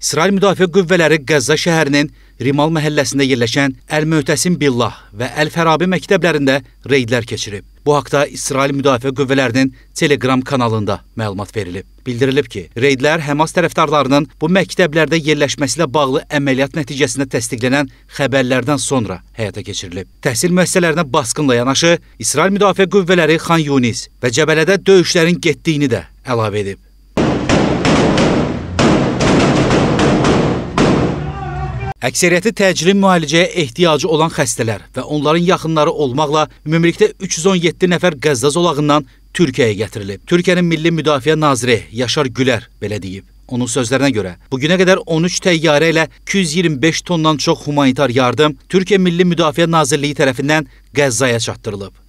İsrail Müdafiə Qüvvələri Qəzza şəhərinin Rimal məhəlləsində yerləşən Əl-Möhtəsim Billah və Əl-Fərabi məktəblərində reydlər keçirib. Bu haqda İsrail Müdafiə Qüvvələrinin Telegram kanalında məlumat verilib. Bildirilib ki, reydlər Həmas tərəfdarlarının bu məktəblərdə yerləşməsi ilə bağlı əməliyyat nəticəsində təsdiqlənən xəbərlərdən sonra həyata keçirilib. Təhsil müəssisələrinə basqınla yanaşı İsrail Müdafiə Qüvvələri Xan Yunis və Cəbələdə döyüşlərin getdiyini də əlavə edib. Əksəriyyəti təcili müalicəyə ehtiyacı olan xəstələr və onların yaxınları olmaqla ümumilikdə 317 nəfər Qəzza zolağından Türkiyəyə gətirilib. Türkiyənin Milli Müdafiə Naziri Yaşar Gülər belə deyib. Onun sözlərinə görə, bu günə qədər 13 təyyarə ilə 225 tondan çox humanitar yardım Türkiyə Milli Müdafiə Nazirliyi tərəfindən Qəzzaya çatdırılıb.